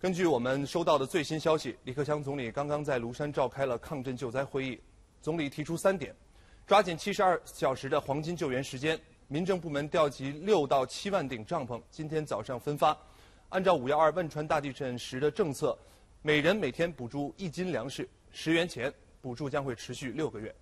根据我们收到的最新消息，李克强总理刚刚在庐山召开了抗震救灾会议。总理提出三点：抓紧七十二小时的黄金救援时间；民政部门调集六到七万顶帐篷，今天早上分发；按照五幺二汶川大地震时的政策，每人每天补助一斤粮食，十元钱，补助将会持续六个月。